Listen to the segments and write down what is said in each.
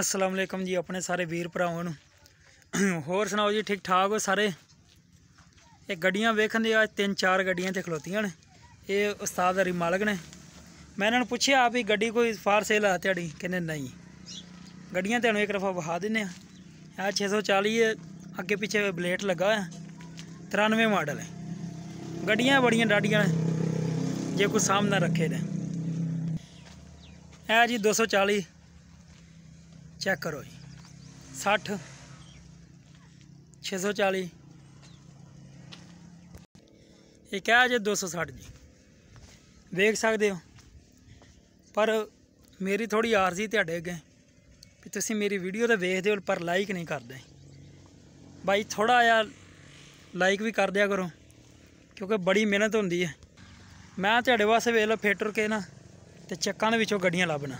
ਅਸਲਾਮ ਅਲੈਕਮ ਜੀ ਆਪਣੇ ਸਾਰੇ ਵੀਰ ਭਰਾਵਾਂ ਨੂੰ ਹੋਰ ਸੁਣਾਓ ਜੀ ਠੀਕ ਠਾਕ ਹੋ ਸਾਰੇ ਇਹ ਗੱਡੀਆਂ ਵੇਖਣ ਦੇ ਅੱਜ ਤਿੰਨ ਚਾਰ ਗੱਡੀਆਂ ਤੇ ਖਲੋਤੀਆਂ ਨੇ ਇਹ ਉਸਤਾਦ ਹਰੀ ਮਾਲਕ ਨੇ ਮੈਂ ਇਹਨਾਂ ਨੂੰ ਪੁੱਛਿਆ ਆ ਵੀ ਗੱਡੀ ਕੋਈ ਫਾਰ ਸੇਲ ਆ ਤੁਹਾਡੀ ਕਹਿੰਦੇ ਨਹੀਂ ਗੱਡੀਆਂ ਤੁਹਾਨੂੰ ਇੱਕ ਰਫਾ ਵਹਾ ਦਿੰਨੇ ਆ ਆ 640 ਅੱਗੇ ਪਿੱਛੇ ਬਲੇਟ ਲੱਗਾ ਹੋਇਆ 93 ਮਾਡਲ ਹੈ ਗੱਡੀਆਂ ਬੜੀਆਂ ਡਾਡੀਆਂ ਨੇ ਜੇ ਕੋਈ ਸਾਹਮਣਾ ਰੱਖੇ ਨੇ ਇਹ ਜੀ 240 ਚੈੱਕ ਕਰੋ ਜੀ 60 640 ਇਹ ਕਿਹਾ ਜੇ 260 ਜੀ ਵੇਖ ਸਕਦੇ ਹੋ ਪਰ ਮੇਰੀ ਥੋੜੀ ਆਰਜ਼ੀ ਤੁਹਾਡੇ ਅੱਗੇ ਕਿ ਤੁਸੀਂ ਮੇਰੀ ਵੀਡੀਓ ਤਾਂ ਵੇਖਦੇ ਹੋ ਪਰ ਲਾਈਕ ਨਹੀਂ ਕਰਦੇ ਬਾਈ ਥੋੜਾ ਜਿਹਾ ਲਾਈਕ ਵੀ ਕਰ ਦਿਆ ਕਰੋ ਕਿਉਂਕਿ ਬੜੀ ਮਿਹਨਤ ਹੁੰਦੀ ਹੈ ਮੈਂ ਤੁਹਾਡੇ ਵਾਸਤੇ ਵੇਖ ਲਓ ਫੇਟਰ ਕੇ ਨਾ ਤੇ ਚੱਕਾਂ ਦੇ ਵਿੱਚੋਂ ਗੱਡੀਆਂ ਲੱਭਣਾ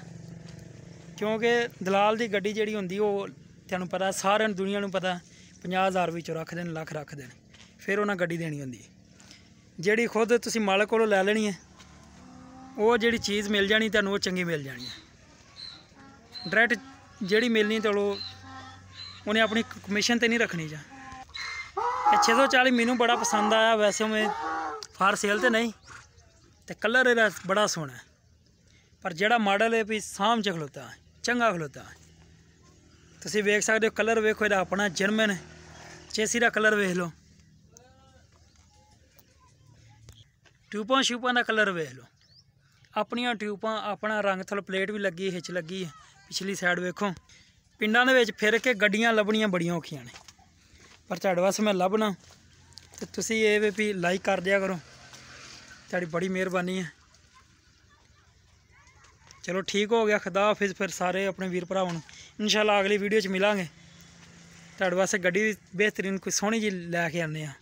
ਕਿਉਂਕਿ ਦਲਾਲ ਦੀ ਗੱਡੀ ਜਿਹੜੀ ਹੁੰਦੀ ਉਹ ਤੁਹਾਨੂੰ ਪਤਾ ਸਾਰਿਆਂ ਦੁਨੀਆ ਨੂੰ ਪਤਾ 50000 ਚ ਰੱਖ ਦੇਣ ਲੱਖ ਰੱਖ ਦੇਣ ਫਿਰ ਉਹਨਾਂ ਗੱਡੀ ਦੇਣੀ ਹੁੰਦੀ ਜਿਹੜੀ ਖੁਦ ਤੁਸੀਂ ਮਾਲਕ ਕੋਲੋਂ ਲੈ ਲੈਣੀ ਹੈ ਉਹ ਜਿਹੜੀ ਚੀਜ਼ ਮਿਲ ਜਾਣੀ ਤੁਹਾਨੂੰ ਉਹ ਚੰਗੀ ਮਿਲ ਜਾਣੀ ਹੈ ਡਾਇਰੈਕਟ ਜਿਹੜੀ ਮਿਲਣੀ ਤੇ ਉਹ ਉਹਨੇ ਆਪਣੀ ਕਮਿਸ਼ਨ ਤੇ ਨਹੀਂ ਰੱਖਣੀ ਜਾਂ 640 ਮੈਨੂੰ ਬੜਾ ਪਸੰਦ ਆਇਆ ਵੈਸੇ ਉਹ ਫਾਰ ਸੇਲ ਤੇ ਨਹੀਂ ਤੇ ਕਲਰ ਇਹਦਾ ਬੜਾ ਸੋਹਣਾ ਪਰ ਜਿਹੜਾ ਮਾਡਲ ਹੈ ਵੀ ਸਾਹਮਣੇ ਖਲੋਤਾ ਹੈ ਚੰਗਾ ਖਲੋਤਾ ਤੁਸੀਂ ਵੇਖ ਸਕਦੇ ਹੋ ਕਲਰ ਵੇਖੋ ਇਹਦਾ ਆਪਣਾ ਜਰਮਨ ਚੇਸੀ ਦਾ ਕਲਰ ਵੇਖ ਲਓ ਟਿਊਪਾਂ ਸ਼ੂਪਾਂ ਦਾ ਕਲਰ ਵੇਖ ਲਓ ਆਪਣੀਆਂ ਟਿਊਪਾਂ ਆਪਣਾ ਰੰਗ ਥਲ ਪਲੇਟ ਵੀ ਲੱਗੀ ਹਿੱਚ ਲੱਗੀ ਹੈ ਪਿਛਲੀ ਸਾਈਡ ਵੇਖੋ ਪਿੰਡਾਂ ਦੇ ਵਿੱਚ ਫਿਰ ਕੇ ਗੱਡੀਆਂ ਲੱਭਣੀਆਂ ਬੜੀਆਂ ਔਖੀਆਂ ਨੇ ਪਰ ਤੁਹਾਡੇ ਵਾਸਤੇ ਮੈਂ ਲੱਭਣਾ ਤੇ ਤੁਸੀਂ ਇਹ ਵੀ ਲਾਈਕ ਕਰ ਦਿਆ ਕਰੋ ਤੁਹਾਡੀ ਬੜੀ ਮਿਹਰਬਾਨੀ ਹੈ ਚਲੋ ਠੀਕ ਹੋ ਗਿਆ ਖੁਦਾ ਹਾਫਿਜ਼ ਫਿਰ ਸਾਰੇ ਆਪਣੇ ਵੀਰ ਭਰਾਵਾਂ ਨੂੰ ਇਨਸ਼ਾਅੱਲਾ ਅਗਲੀ ਵੀਡੀਓ 'ਚ ਮਿਲਾਂਗੇ ਤੁਹਾਡੇ ਵਾਸਤੇ ਗੱਡੀ ਬਿਹਤਰੀਨ ਕੋਈ ਸੋਹਣੀ ਜੀ ਲੈ ਕੇ ਆਉਂਦੇ ਆ